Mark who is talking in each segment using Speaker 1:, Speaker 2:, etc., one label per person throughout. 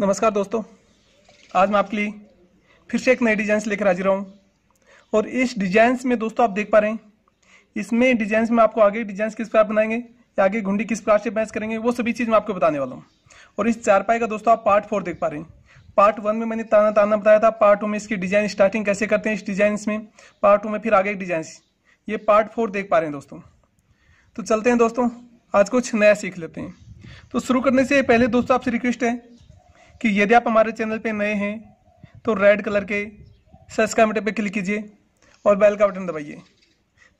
Speaker 1: नमस्कार दोस्तों आज मैं आपके लिए फिर से एक नए डिजाइंस लेकर हाजिर हूँ और इस डिजाइन में दोस्तों आप देख पा रहे हैं इसमें डिजाइन में आपको आगे डिजाइन किस प्रकार बनाएंगे या आगे घुंडी किस प्रकार से मैच करेंगे वो सभी चीज़ मैं आपको बताने वाला हूँ और इस चारपाई का दोस्तों आप पार्ट फोर देख पा रहे हैं पार्ट वन में मैंने ताना ताना बताया था पार्ट टू में इसकी डिजाइन स्टार्टिंग कैसे करते हैं इस डिजाइन में पार्ट टू में फिर आगे डिजाइन ये पार्ट फोर देख पा रहे हैं दोस्तों तो चलते हैं दोस्तों आज कुछ नया सीख लेते हैं तो शुरू करने से पहले दोस्तों आपसे रिक्वेस्ट है कि यदि आप हमारे चैनल पे नए हैं तो रेड कलर के सब्सक्राइब बटन पर क्लिक कीजिए और बेल का बटन दबाइए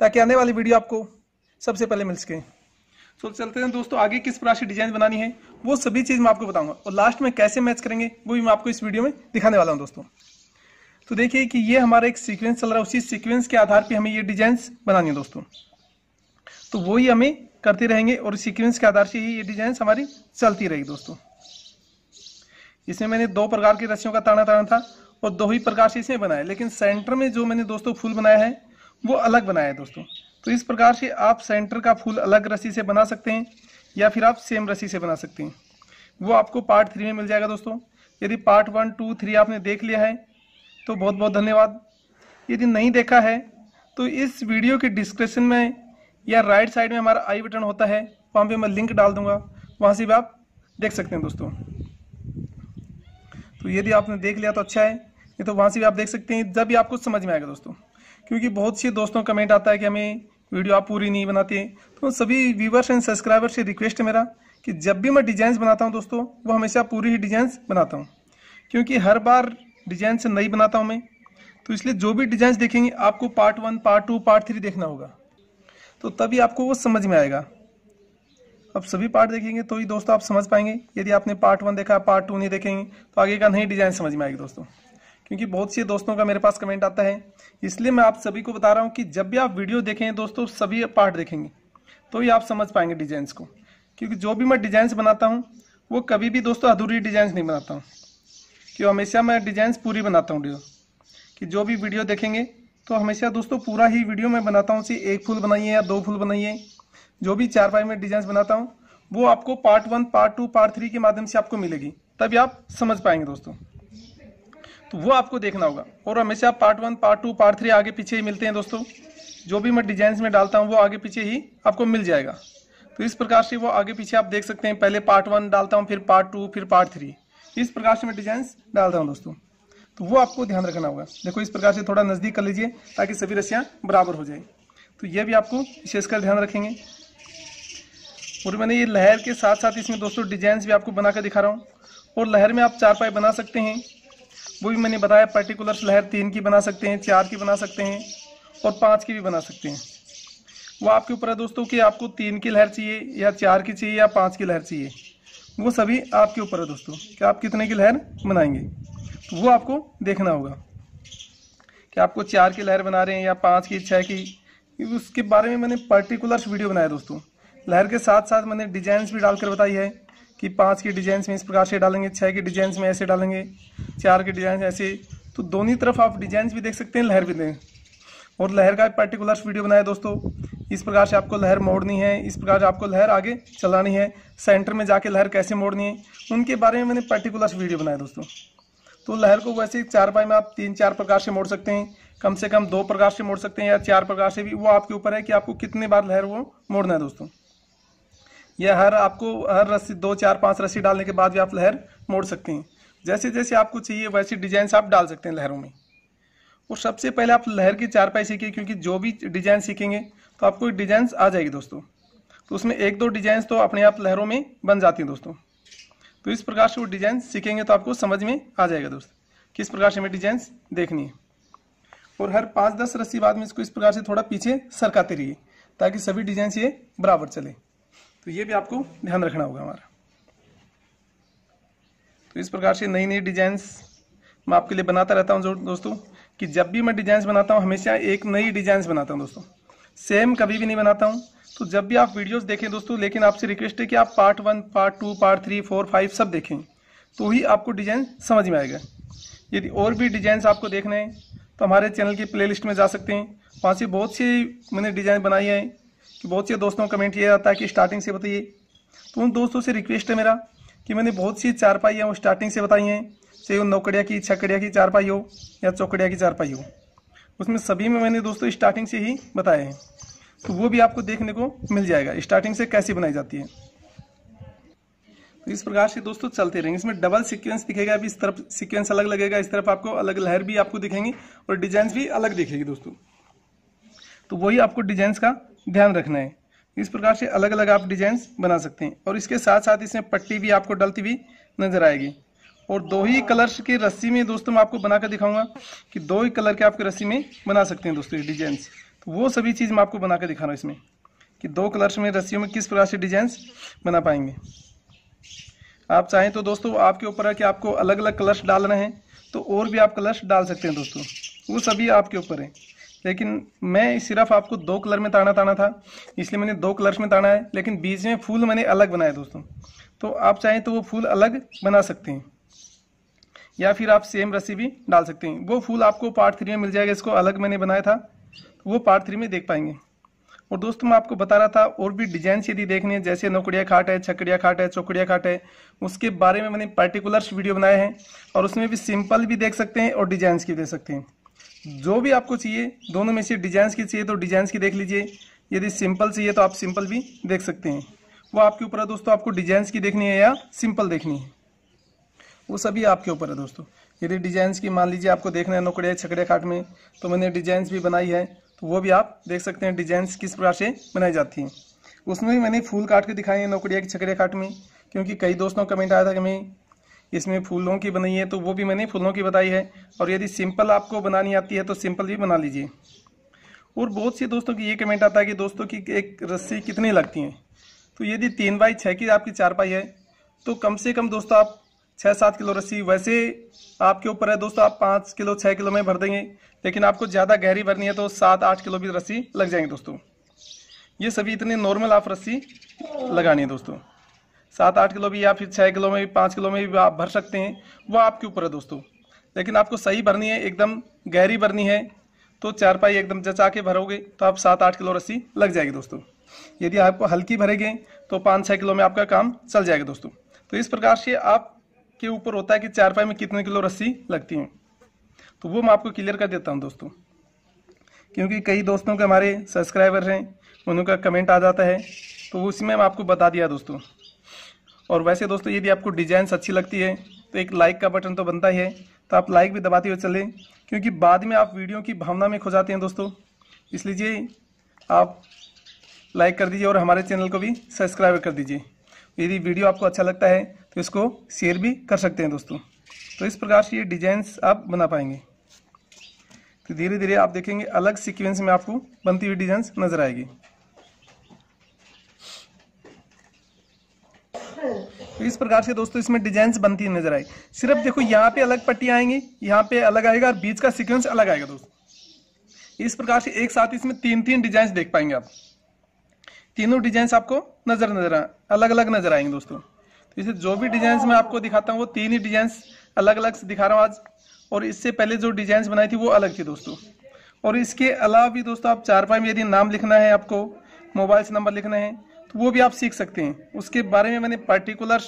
Speaker 1: ताकि आने वाली वीडियो आपको सबसे पहले मिल सके तो चलते हैं दोस्तों आगे किस प्रकार से डिजाइन बनानी है वो सभी चीज़ मैं आपको बताऊंगा और लास्ट में कैसे मैच करेंगे वो भी मैं आपको इस वीडियो में दिखाने वाला हूँ दोस्तों तो देखिए कि ये हमारा एक सीक्वेंस चल रहा है उसी सीक्वेंस के आधार पर हमें ये डिजाइन बनानी है दोस्तों तो वही हमें करते रहेंगे और सीक्वेंस के आधार से ही ये डिजाइन हमारी चलती रहेगी दोस्तों इसमें मैंने दो प्रकार की रस्सियों का ताना ताना था और दो ही प्रकार से इसमें बनाया लेकिन सेंटर में जो मैंने दोस्तों फूल बनाया है वो अलग बनाया है दोस्तों तो इस प्रकार से आप सेंटर का फूल अलग रस्सी से बना सकते हैं या फिर आप सेम रस्सी से बना सकते हैं वो आपको पार्ट थ्री में मिल जाएगा दोस्तों यदि पार्ट वन टू थ्री आपने देख लिया है तो बहुत बहुत धन्यवाद यदि नहीं देखा है तो इस वीडियो के डिस्क्रिप्शन में या राइट साइड में हमारा आई बटन होता है वहाँ पर मैं लिंक डाल दूंगा वहाँ से भी आप देख सकते हैं दोस्तों तो यदि आपने देख लिया तो अच्छा है नहीं तो वहाँ से भी आप देख सकते हैं जब भी आपको समझ में आएगा दोस्तों क्योंकि बहुत से दोस्तों कमेंट आता है कि हमें वीडियो आप पूरी नहीं बनाते तो सभी व्यूवर्स एंड सब्सक्राइबर से रिक्वेस्ट है मेरा कि जब भी मैं डिजाइंस बनाता हूँ दोस्तों वो हमेशा पूरी ही डिजाइंस बनाता हूँ क्योंकि हर बार डिजाइंस नहीं बनाता हूँ मैं तो इसलिए जो भी डिजाइंस देखेंगे आपको part one part two part three देखना होगा तो तभी आपको वो समझ में आएगा अब सभी पार्ट देखेंगे तो ही दोस्तों आप समझ पाएंगे यदि आपने पार्ट वन देखा पार्ट टू नहीं देखेंगे तो आगे का नहीं डिजाइन समझ में आएगी दोस्तों क्योंकि बहुत से दोस्तों का मेरे पास कमेंट आता है इसलिए मैं आप सभी को बता रहा हूँ कि जब भी आप वीडियो देखें दोस्तों सभी पार्ट देखेंगे तो ही आप समझ पाएंगे डिजाइंस को क्योंकि जो भी मैं डिजाइन बनाता हूँ वो कभी भी दोस्तों अधूरी डिजाइन नहीं बनाता हूँ क्यों हमेशा मैं डिजाइंस पूरी बनाता हूँ कि जो भी वीडियो देखेंगे तो हमेशा दोस्तों पूरा ही वीडियो मैं बनाता हूँ सिर्फ एक फूल बनाइए या दो फूल बनाइए जो भी चार बाई में डिजाइन बनाता हूँ वो आपको part one part two part three के माध्यम से आपको मिलेगी तभी आप समझ पाएंगे दोस्तों तो वो आपको देखना होगा और हमेशा आप part one part two part three आगे पीछे ही मिलते हैं दोस्तों जो भी मैं डिजाइन में डालता हूँ वो आगे पीछे ही आपको मिल जाएगा तो इस प्रकार से वो आगे पीछे आप देख सकते हैं पहले पार्ट वन डालता हूँ फिर पार्ट टू फिर पार्ट थ्री इस प्रकार से मैं डिजाइन डालता हूँ दोस्तों तो वो आपको ध्यान रखना होगा देखो इस प्रकार से थोड़ा नज़दीक कर लीजिए ताकि सभी रस्सियाँ बराबर हो जाए तो ये भी आपको विशेषकर ध्यान रखेंगे और मैंने ये लहर के साथ साथ इसमें दोस्तों डिजाइंस भी आपको बना कर दिखा रहा हूँ और लहर में आप चार पाई बना सकते हैं वो भी मैंने बताया पर्टिकुलर लहर तीन की बना सकते हैं चार की बना सकते हैं और पाँच की भी बना सकते हैं वो आपके ऊपर है दोस्तों कि आपको तीन की लहर चाहिए या चार की चाहिए या पाँच की लहर चाहिए वो सभी आपके ऊपर है दोस्तों कि आप कितने की लहर बनाएंगे तो वो आपको देखना होगा कि आपको चार की लहर बना रहे हैं या पाँच की छः की उसके बारे में मैंने पर्टिकुलर वीडियो बनाया दोस्तों लहर के साथ साथ मैंने डिजाइन्स भी डालकर बताई है कि पाँच की डिजाइंस में इस प्रकार से डालेंगे छः के डिजाइन्स में ऐसे डालेंगे चार के डिजाइन ऐसे तो दोनों तरफ आप डिजाइन्स भी देख सकते हैं लहर भी दें और लहर का पर्टिकुलर वीडियो बनाया दोस्तों इस प्रकार से आपको लहर मोड़नी है इस प्रकार से आपको लहर आगे चलानी है सेंटर में जाके लहर कैसे मोड़नी है उनके बारे में मैंने पर्टिकुलर वीडियो बनाया दोस्तों तो लहर को वैसे चार चारपाई में आप तीन चार प्रकार से मोड़ सकते हैं कम से कम दो प्रकार से मोड़ सकते हैं या चार प्रकार से भी वो आपके ऊपर है कि आपको कितने बार लहर वो मोड़ना है दोस्तों या हर आपको हर रस्सी दो चार पांच रस्सी डालने के बाद भी आप लहर मोड़ सकते हैं जैसे जैसे आपको चाहिए वैसे डिजाइन आप डाल सकते हैं लहरों में और सबसे पहले आप लहर की चारपाई सीखिए क्योंकि जो भी डिजाइन सीखेंगे तो आपको डिजाइन आ जाएगी दोस्तों तो उसमें एक दो डिजाइन तो अपने आप लहरों में बन जाती हैं दोस्तों तो इस प्रकार से वो डिजाइन सीखेंगे तो आपको समझ में आ जाएगा दोस्त किस प्रकार से हमें डिजाइन देखनी है और हर पाँच दस रस्सी बाद में इसको इस प्रकार से थोड़ा पीछे सरकाते रहिए ताकि सभी डिजाइन ये बराबर चले तो ये भी आपको ध्यान रखना होगा हमारा तो इस प्रकार से नई नई डिजाइंस मैं आपके लिए बनाता रहता हूँ दोस्तों कि जब भी मैं डिजाइंस बनाता हूँ हमेशा एक नई डिजाइंस बनाता हूँ दोस्तों सेम कभी भी नहीं बनाता हूँ तो जब भी आप वीडियोस देखें दोस्तों लेकिन आपसे रिक्वेस्ट है कि आप part one part two part three four five सब देखें तो ही आपको डिजाइन समझ में आएगा यदि और भी डिजाइंस आपको देखने हैं तो हमारे चैनल की प्लेलिस्ट में जा सकते हैं वहाँ से बहुत सी मैंने डिजाइन बनाई है कि बहुत से दोस्तों का कमेंट ये आता है कि स्टार्टिंग से बताइए तो उन दोस्तों से रिक्वेस्ट है मेरा कि मैंने बहुत सी चारपाइयाँ वो स्टार्टिंग से बताई हैं चाहे वो नौकड़िया की छकड़िया की चारपाई हो या चौकड़िया की चारपाई हो उसमें सभी में मैंने दोस्तों स्टार्टिंग से ही बताए हैं तो वो भी आपको देखने को मिल जाएगा स्टार्टिंग से कैसे बनाई जाती है तो इस प्रकार से दोस्तों चलते रहेंगे इसमें डबल सीक्वेंस दिखेगा अभी इस तरफ सीक्वेंस अलग लगेगा इस तरफ आपको अलग लहर भी आपको दिखेंगी और डिजाइन भी अलग दिखेगी दोस्तों तो वही आपको डिजाइन का ध्यान रखना है इस प्रकार से अलग अलग आप डिजाइन बना सकते हैं और इसके साथ साथ इसमें पट्टी भी आपको डलती हुई नजर आएगी और दो ही कलर्स की रस्सी में दोस्तों मैं आपको बनाकर दिखाऊंगा कि दो ही कलर के आपके रस्सी में बना सकते हैं दोस्तों ये डिजाइन तो वो सभी चीज़ मैं आपको बनाकर दिखा रहा हूँ इसमें कि दो कलर्स में रस्सियों में किस प्रकार से डिजाइन बना पाएंगे आप चाहें तो दोस्तों आपके ऊपर है कि आपको अलग अलग कलर्स डालना है तो और भी आप कलर्स डाल सकते हैं दोस्तों वो सभी आपके ऊपर है लेकिन मैं सिर्फ आपको दो कलर में ताना ताना था इसलिए मैंने दो कलर्स में ताना है लेकिन बीच में फूल मैंने अलग बनाया दोस्तों तो आप चाहें तो वो फूल अलग बना सकते हैं या फिर आप सेम रस्सी भी डाल सकते हैं वो फूल आपको पार्ट थ्री में मिल जाएगा इसको अलग मैंने बनाया था वो पार्ट थ्री में देख पाएंगे और दोस्तों मैं आपको बता रहा था और भी डिजाइन यदि देखने हैं जैसे नौकड़िया खाट है छकड़िया खाट है चौकड़िया खाट है उसके बारे में मैंने पर्टिकुलर वीडियो बनाए हैं और उसमें भी सिंपल भी देख सकते हैं और डिजाइन की देख सकते हैं जो भी आपको चाहिए दोनों में से डिजाइंस की चाहिए तो डिजाइंस की देख लीजिए यदि सिंपल चाहिए तो आप सिंपल भी देख सकते हैं वो आपके ऊपर है दोस्तों आपको डिजाइंस की देखनी है या सिंपल देखनी है वो सभी आपके ऊपर है दोस्तों यदि डिजाइंस की मान लीजिए आपको देखना है नौकड़िया छकड़े खाट में तो मैंने डिजाइंस भी बनाई है तो वो भी आप देख सकते हैं डिजाइंस किस प्रकार से बनाई जाती हैं उसमें भी मैंने फूल काट के दिखाई है नौकड़िया के छकड़े खाट में क्योंकि कई दोस्तों का कमेंट आया था कि मैं इसमें फूलों की बनाई है तो वो भी मैंने फूलों की बताई है और यदि सिंपल आपको बनानी आती है तो सिंपल भी बना लीजिए और बहुत से दोस्तों की ये कमेंट आता है कि दोस्तों की एक रस्सी कितनी लगती है तो यदि तीन बाई छः की आपकी चार पाई है तो कम से कम दोस्तों आप छः सात किलो रस्सी वैसे आपके ऊपर है दोस्तों आप पाँच किलो छः किलो में भर देंगे लेकिन आपको ज़्यादा गहरी भरनी है तो सात आठ किलो भी रस्सी लग जाएंगे दोस्तों ये सभी इतने नॉर्मल आप रस्सी लगानी है दोस्तों सात आठ किलो भी या फिर छः किलो में भी पाँच किलो में भी आप भर सकते हैं वो आपके ऊपर है दोस्तों लेकिन आपको सही भरनी है एकदम गहरी भरनी है तो चारपाई एकदम जचा के भरोगे तो आप सात आठ किलो रस्सी लग जाएगी दोस्तों यदि आपको हल्की भरेंगे तो पाँच छः किलो में आपका काम चल जाएगा दोस्तों तो इस प्रकार से आपके ऊपर होता है कि चारपाई में कितने किलो रस्सी लगती है तो वो मैं आपको क्लियर कर देता हूँ दोस्तों क्योंकि कई दोस्तों के हमारे सब्सक्राइबर हैं उनका कमेंट आ जाता है तो उसी में मैं आपको बता दिया दोस्तों और वैसे दोस्तों यदि आपको डिजाइंस अच्छी लगती है तो एक लाइक का बटन तो बनता ही है तो आप लाइक भी दबाते हुए चलें क्योंकि बाद में आप वीडियो की भावना में खो जाते हैं दोस्तों इसलिए आप लाइक कर दीजिए और हमारे चैनल को भी सब्सक्राइब कर दीजिए यदि वीडियो आपको अच्छा लगता है तो इसको शेयर भी कर सकते हैं दोस्तों तो इस प्रकार से ये डिजाइंस आप बना पाएंगे तो धीरे धीरे आप देखेंगे अलग सीक्वेंस में आपको बनती हुई डिजाइंस नज़र आएगी तो इस प्रकार से दोस्तों इसमें डिजाइन बनती नजर आई सिर्फ देखो यहाँ पे अलग पट्टी आएंगी यहाँ पे अलग आएगा और बीच का सिक्वेंस अलग आएगा दोस्तों इस प्रकार से एक साथ इसमें तीन तीन डिजाइन देख पाएंगे आप तीनों डिजाइन आपको नजर नजर अलग अलग नजर आएंगे दोस्तों तो इसे जो भी डिजाइन मैं आपको दिखाता हूँ वो तीन ही डिजाइन अलग अलग दिखा रहा हूँ आज और इससे पहले जो डिजाइन बनाई थी वो अलग थी दोस्तों और इसके अलावा भी दोस्तों आप चार पाई में यदि नाम लिखना है आपको मोबाइल से नंबर लिखना है वो भी आप सीख सकते हैं उसके बारे में मैंने पर्टिकुलर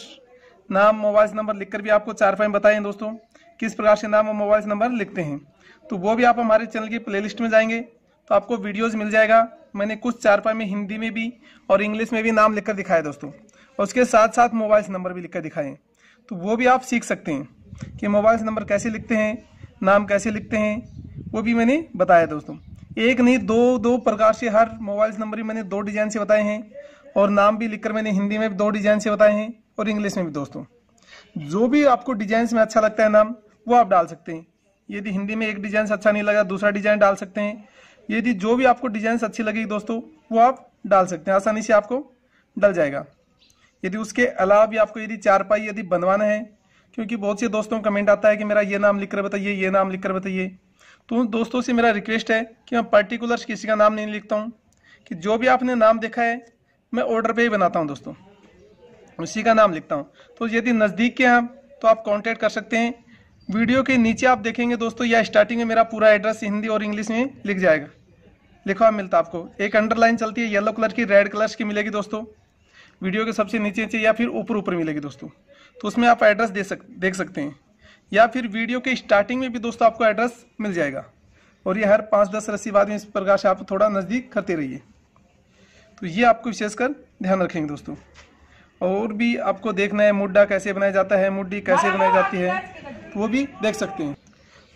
Speaker 1: नाम मोबाइल नंबर लिखकर भी आपको चार फाइव बताए हैं दोस्तों किस प्रकार से नाम और मोबाइल नंबर लिखते हैं तो वो भी आप हमारे चैनल की प्लेलिस्ट में जाएंगे तो आपको वीडियोज़ मिल जाएगा मैंने कुछ चार पाई में हिंदी में भी और इंग्लिश में भी नाम लिखकर दिखाया दोस्तों और उसके साथ साथ मोबाइल नंबर भी लिखकर दिखाए तो वो भी आप सीख सकते हैं कि मोबाइल नंबर कैसे लिखते हैं नाम कैसे लिखते हैं वो भी मैंने बताया दोस्तों एक नहीं दो दो प्रकार से हर मोबाइल नंबर ही मैंने दो डिजाइन से बताए हैं और नाम भी लिखकर मैंने हिंदी में भी दो डिजाइन से बताए हैं और इंग्लिश में भी दोस्तों जो भी आपको डिजाइन में अच्छा लगता है नाम वो आप डाल सकते हैं यदि हिंदी में एक डिजाइन अच्छा नहीं लगा दूसरा डिजाइन डाल सकते हैं यदि जो भी आपको डिजाइन अच्छी लगेगी दोस्तों वो आप डाल सकते हैं आसानी से आपको डल जाएगा यदि उसके अलावा भी आपको यदि चारपाई यदि बनवाना है क्योंकि बहुत से दोस्तों का कमेंट आता है कि मेरा ये नाम लिख कर बताइए ये नाम लिख कर बताइए तो उन दोस्तों से मेरा रिक्वेस्ट है कि मैं पर्टिकुलर किसी का नाम नहीं लिखता हूँ कि जो भी आपने नाम देखा है मैं ऑर्डर पे ही बनाता हूँ दोस्तों उसी का नाम लिखता हूँ तो यदि नज़दीक के हैं तो आप कॉन्टेक्ट कर सकते हैं वीडियो के नीचे आप देखेंगे दोस्तों या स्टार्टिंग में मेरा पूरा एड्रेस हिंदी और इंग्लिश में लिख जाएगा लिखा मिलता आपको एक अंडरलाइन चलती है येलो कलर की रेड कलर की मिलेगी दोस्तों वीडियो के सबसे नीचे नीचे या फिर ऊपर ऊपर मिलेगी दोस्तों तो उसमें आप एड्रेस दे सक देख सकते हैं या फिर वीडियो के स्टार्टिंग में भी दोस्तों आपको एड्रेस मिल जाएगा और ये हर पाँच दस रस्सी बाद में इस प्रकार से आप थोड़ा नज़दीक करते रहिए तो ये आपको विशेषकर ध्यान रखेंगे दोस्तों और भी आपको देखना है मुड्डा कैसे बनाया जाता है मुड्डी कैसे बनाई जाती है तो वो भी देख सकते हैं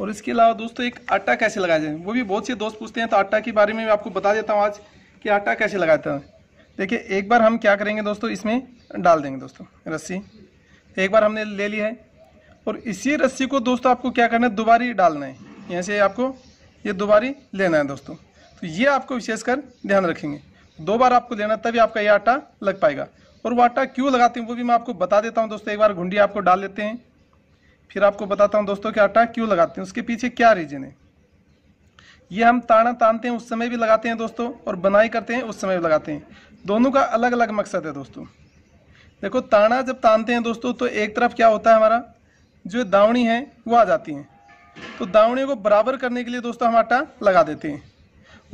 Speaker 1: और इसके अलावा दोस्तों एक आटा कैसे लगाया जाए वो भी बहुत से दोस्त पूछते हैं तो आटा के बारे में मैं आपको बता देता हूँ आज कि आटा कैसे लगाता है देखिए एक बार हम क्या करेंगे दोस्तों इसमें डाल देंगे दोस्तों रस्सी एक बार हमने ले ली है और इसी रस्सी को दोस्तों आपको क्या करना है दोबारी डालना है यहाँ से आपको ये दोबारी लेना है दोस्तों तो ये आपको विशेषकर ध्यान रखेंगे दो बार आपको लेना तभी आपका ये आटा लग पाएगा और वो आटा क्यों लगाते हैं वो भी मैं आपको बता देता हूँ दोस्तों एक बार घुंडी आपको डाल लेते हैं फिर आपको बताता हूँ दोस्तों कि आटा क्यों लगाते हैं उसके पीछे क्या रीजन है ये हम ताना तानते हैं उस समय भी लगाते हैं दोस्तों और बनाई करते हैं उस समय भी लगाते हैं दोनों का अलग अलग मकसद है दोस्तों देखो ताना जब तानते हैं दोस्तों तो एक तरफ क्या होता है हमारा जो दावणी है वो आ जाती है तो दावणी को बराबर करने के लिए दोस्तों हम आटा लगा देते हैं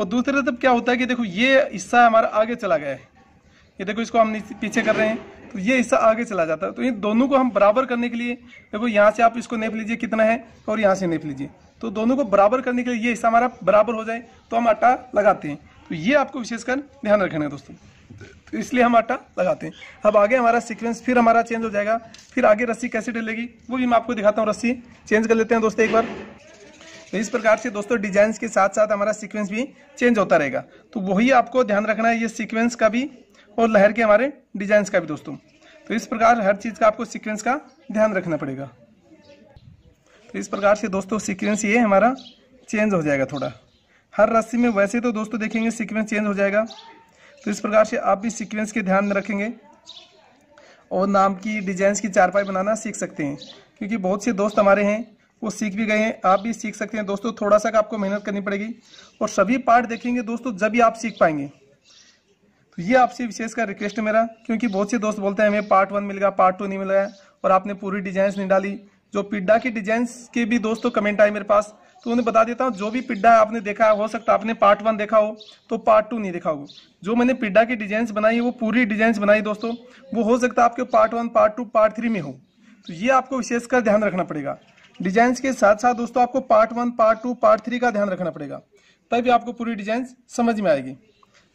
Speaker 1: और दूसरे तरफ क्या होता है कि देखो ये हिस्सा हमारा आगे चला गया है ये देखो इसको हम पीछे कर रहे हैं तो ये हिस्सा आगे चला जाता है तो ये दोनों को हम बराबर करने के लिए देखो यहाँ से आप इसको नेप लीजिए कितना है और यहाँ से नेप लीजिए तो दोनों को बराबर करने के लिए ये हिस्सा हमारा बराबर हो जाए तो हम आटा लगाते हैं तो ये आपको विशेषकर ध्यान रखना है दोस्तों तो इसलिए हम आटा लगाते हैं अब आगे हमारा सिक्वेंस फिर हमारा चेंज हो जाएगा फिर आगे रस्सी कैसे डलेगी वो भी मैं आपको दिखाता हूँ रस्सी चेंज कर लेते हैं दोस्तों एक बार तो इस प्रकार से दोस्तों डिजाइन के साथ साथ हमारा सीक्वेंस भी चेंज होता रहेगा तो वही आपको ध्यान रखना है ये सीक्वेंस का भी और लहर के हमारे डिजाइन का भी दोस्तों तो इस प्रकार हर चीज़ का आपको सीक्वेंस का ध्यान रखना पड़ेगा तो इस प्रकार से दोस्तों सीक्वेंस ये हमारा चेंज हो जाएगा थोड़ा हर रस्सी में वैसे तो दोस्तों देखेंगे सीक्वेंस चेंज हो जाएगा तो इस प्रकार से आप भी सीक्वेंस के ध्यान में रखेंगे और नाम की डिजाइंस की चारपाई बनाना सीख सकते हैं क्योंकि बहुत से दोस्त हमारे हैं वो सीख भी गए हैं आप भी सीख सकते हैं दोस्तों थोड़ा सा आपको मेहनत करनी पड़ेगी और सभी पार्ट देखेंगे दोस्तों जब भी आप सीख पाएंगे तो ये आपसे विशेष का रिक्वेस्ट मेरा क्योंकि बहुत से दोस्त बोलते हैं हमें पार्ट वन मिल गया पार्ट टू नहीं मिला और आपने पूरी डिजाइन नहीं डाली जो पिड्डा की डिजाइन के भी दोस्तों कमेंट आए मेरे पास तो उन्हें बता देता हूँ जो भी पिड्डा आपने देखा हो सकता है आपने पार्ट वन देखा हो तो पार्ट टू नहीं देखा हो जो मैंने पिड्डा की डिजाइन बनाई है वो पूरी डिजाइन बनाई दोस्तों वो हो सकता है आपके part one part two part three में हो तो ये आपको विशेषकर ध्यान रखना पड़ेगा डिजाइन के साथ साथ दोस्तों आपको part one part two part three का ध्यान रखना पड़ेगा तभी आपको पूरी डिजाइन समझ में आएगी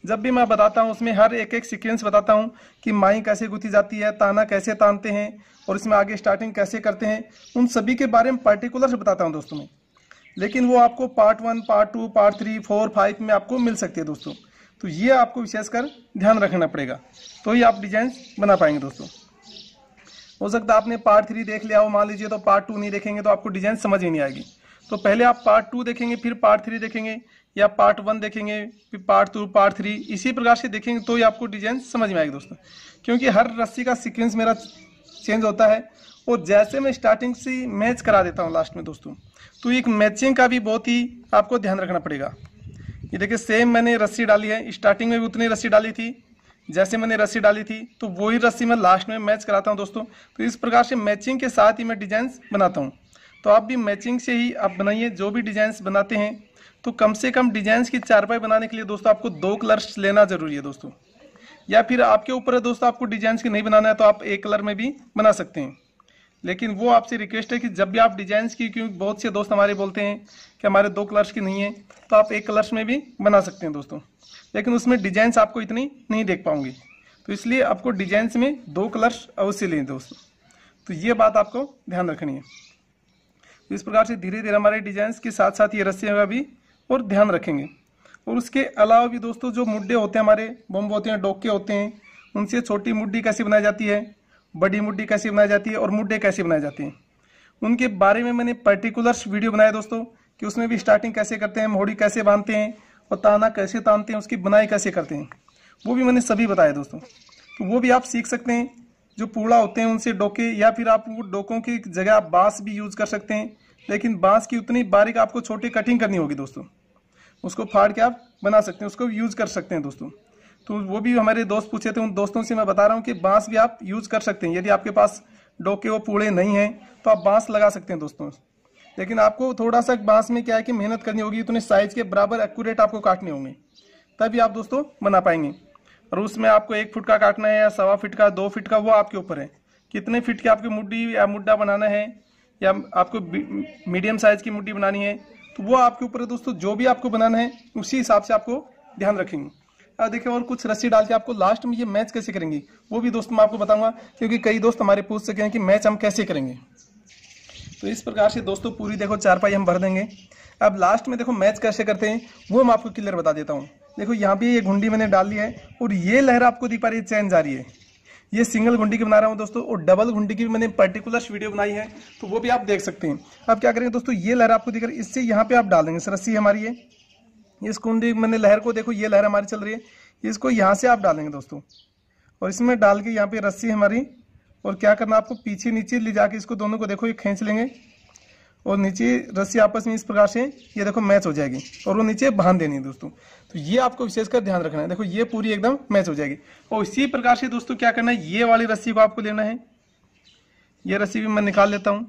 Speaker 1: जब भी मैं बताता हूँ उसमें हर एक एक सीक्वेंस बताता हूँ कि माई कैसे गुथी जाती है ताना कैसे तानते हैं और इसमें आगे स्टार्टिंग कैसे करते हैं उन सभी के बारे में पर्टिकुलर बताता हूँ दोस्तों मैं लेकिन वो आपको part one part two part three four five में आपको मिल सकती है दोस्तों तो ये आपको विशेषकर ध्यान रखना पड़ेगा तो ही आप डिजाइन बना पाएंगे दोस्तों हो सकता है आपने पार्ट थ्री देख लिया हो मान लीजिए तो पार्ट टू नहीं देखेंगे तो आपको डिजाइन समझ ही नहीं आएगी तो पहले आप पार्ट टू देखेंगे फिर पार्ट थ्री देखेंगे या पार्ट वन देखेंगे फिर पार्ट टू पार्ट थ्री इसी प्रकार से देखेंगे तो ही आपको डिजाइन समझ में आएगी दोस्तों क्योंकि हर रस्सी का सिक्वेंस मेरा चेंज होता है और जैसे मैं स्टार्टिंग से मैच करा देता हूँ लास्ट में दोस्तों तो एक मैचिंग का भी बहुत ही आपको ध्यान रखना पड़ेगा ये देखिए सेम मैंने रस्सी डाली है स्टार्टिंग में भी उतनी रस्सी डाली थी जैसे मैंने रस्सी डाली थी तो वही रस्सी मैं लास्ट में मैच कराता हूँ दोस्तों तो इस प्रकार से मैचिंग के साथ ही मैं डिजाइंस बनाता हूँ तो आप भी मैचिंग से ही आप बनाइए जो भी डिजाइंस बनाते हैं तो कम से कम डिजाइंस की चारपाई बनाने के लिए दोस्तों आपको दो कलर्स लेना जरूरी है दोस्तों या फिर आपके ऊपर है दोस्तों आपको डिजाइंस की नहीं बनाना है तो आप एक कलर में भी बना सकते हैं लेकिन वो आपसे रिक्वेस्ट है कि जब भी आप डिजाइंस की क्योंकि बहुत से दोस्त हमारे बोलते हैं कि हमारे दो कलर्स की नहीं है तो आप एक कलर्स में भी बना सकते हैं दोस्तों लेकिन उसमें डिजाइंस आपको इतनी नहीं देख पाऊंगी तो इसलिए आपको डिजाइंस में दो कलर्स अवश्य लें दोस्तों तो ये बात आपको ध्यान रखनी है तो इस प्रकार से धीरे धीरे हमारे डिजाइंस के साथ साथ ये रस्सियों का भी और ध्यान रखेंगे और उसके अलावा भी दोस्तों जो मुड्डे होते हैं हमारे बम्ब होते हैं डोके होते हैं उनसे छोटी मुड्डी कैसे बनाई जाती है बड़ी मुड्डी कैसे बनाई जाती है और मुड्डे कैसे बनाए जाते हैं उनके बारे में मैंने पर्टिकुलर्स वीडियो बनाया दोस्तों कि उसमें भी स्टार्टिंग कैसे करते हैं मोहड़ी कैसे बांधते हैं और ताना कैसे तानते हैं उसकी बुनाई कैसे करते हैं वो भी मैंने सभी बताया दोस्तों तो वो भी आप सीख सकते हैं जो पूड़ा होते हैं उनसे डोके या फिर आप वो डोकों की जगह आप बाँस भी यूज़ कर सकते हैं लेकिन बाँस की उतनी बारीक आपको छोटी कटिंग करनी होगी दोस्तों उसको फाड़ के आप बना सकते हैं उसको यूज़ कर सकते हैं दोस्तों तो वो भी हमारे दोस्त पूछे थे उन दोस्तों से मैं बता रहा हूँ कि बांस भी आप यूज कर सकते हैं यदि आपके पास डोके वो पूड़े नहीं हैं तो आप बांस लगा सकते हैं दोस्तों लेकिन आपको थोड़ा सा बांस में क्या है कि मेहनत करनी होगी उतने साइज के बराबर एक्यूरेट आपको काटने होंगे तभी आप दोस्तों बना पाएंगे और उसमें आपको एक फुट का काटना है या सवा फिट का दो फिट का वो आपके ऊपर है कितने फिट की आपकी मुड्डी या मुड्डा बनाना है या आपको मीडियम साइज की मुड्डी बनानी है तो वो आपके ऊपर है दोस्तों जो भी आपको बनाना है उसी हिसाब से आपको ध्यान रखेंगे देखिए और कुछ रस्सी डाल के आपको लास्ट में ये मैच कैसे करेंगे वो भी दोस्त मैं आपको बताऊंगा क्योंकि कई दोस्त हमारे पूछ सके हैं कि मैच हम कैसे करेंगे तो इस प्रकार से दोस्तों पूरी देखो चारपाई हम भर देंगे अब लास्ट में देखो मैच कैसे करते हैं वो मैं आपको क्लियर बता देता हूँ देखो यहाँ पे ये घुंडी मैंने डाल ली है और ये लहर आपको दिख पा रही है चेंज आ रही है ये सिंगल घुंडी की बना रहा हूँ दोस्तों और डबल घुंडी की भी मैंने पर्टिकुलर वीडियो बनाई है तो वो भी आप देख सकते हैं अब क्या करेंगे दोस्तों ये लहर आपको दिख रही है इससे यहाँ पे आप डाल देंगे रस्सी हमारी है इस कुंडी मैंने लहर को देखो ये लहर हमारी चल रही है इसको यहाँ से आप डालेंगे दोस्तों और इसमें डाल के यहाँ पे रस्सी हमारी और क्या करना आपको पीछे नीचे ले जाके इसको दोनों को देखो ये खींच लेंगे और नीचे रस्सी आपस में इस प्रकार से ये देखो मैच हो जाएगी और वो नीचे बांध देनी है दोस्तों तो ये आपको विशेषकर ध्यान रखना है देखो ये पूरी एकदम मैच हो जाएगी और इसी प्रकार से दोस्तों क्या करना है ये वाली रस्सी को आपको लेना है ये रस्सी भी मैं निकाल लेता हूँ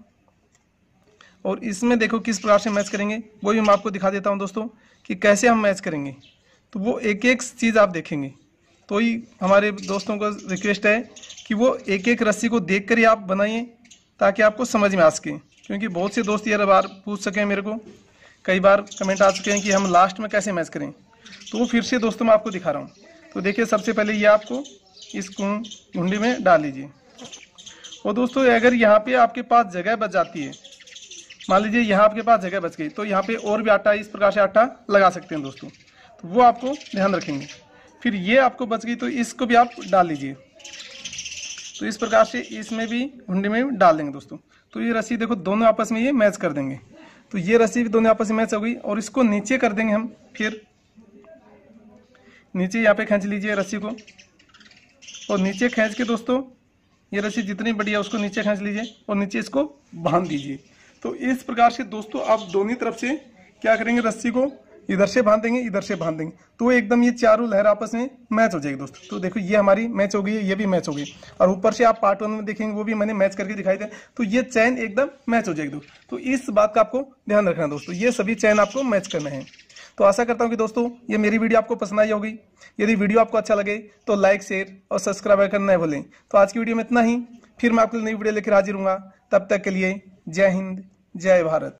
Speaker 1: और इसमें देखो किस प्रकार से मैच करेंगे वो भी मैं आपको दिखा देता हूँ दोस्तों कि कैसे हम मैच करेंगे तो वो एक एक चीज़ आप देखेंगे तो ही हमारे दोस्तों का रिक्वेस्ट है कि वो एक एक रस्सी को देख कर ही आप बनाइए ताकि आपको समझ में आ सके क्योंकि बहुत से दोस्त यार बार पूछ सके मेरे को कई बार कमेंट आ चुके हैं कि हम लास्ट में कैसे मैच करें तो वो फिर से दोस्तों मैं आपको दिखा रहा हूँ तो देखिए सबसे पहले ये आपको इस कुंडी में डाल लीजिए और दोस्तों अगर यहाँ पे आपके पास जगह बच जाती है मान लीजिए यहाँ आपके पास जगह बच गई तो यहाँ पे और भी आटा इस प्रकार से आटा लगा सकते हैं दोस्तों तो वो आपको ध्यान रखेंगे फिर ये आपको बच गई तो इसको भी आप डाल लीजिए तो इस प्रकार से इसमें भी हुंडी में डाल देंगे दोस्तों तो ये रस्सी देखो दोनों आपस में ये मैच कर देंगे तो ये रस्सी भी दोनों आपस में मैच हो गई और इसको नीचे कर देंगे हम फिर नीचे यहाँ पे खींच लीजिए रस्सी को और नीचे खींच के दोस्तों ये रस्सी जितनी बड़ी है उसको नीचे खींच लीजिए और नीचे इसको बांध दीजिए तो इस प्रकार से दोस्तों आप दोनों तरफ से क्या करेंगे रस्सी को इधर से बांध देंगे इधर से बांध देंगे तो एकदम ये चारों लहर आपस में मैच हो जाएगी दोस्तों तो देखो ये हमारी मैच हो गई है ये भी मैच हो गई और ऊपर से आप पार्ट वन में देखेंगे वो भी मैंने मैच करके दिखाई दे तो ये चैन एकदम मैच हो जाएगी दोस्तों तो इस बात का आपको ध्यान रखना है दोस्तों ये सभी चैन आपको मैच करना है तो आशा करता हूँ कि दोस्तों ये मेरी वीडियो आपको पसंद आई होगी यदि वीडियो आपको अच्छा लगे तो लाइक शेयर और सब्सक्राइब करना न भूलें तो आज की वीडियो में इतना ही फिर मैं आपके लिए नई वीडियो लेकर हाजिर हूँ तब तक के लिए जय हिंद जय भारत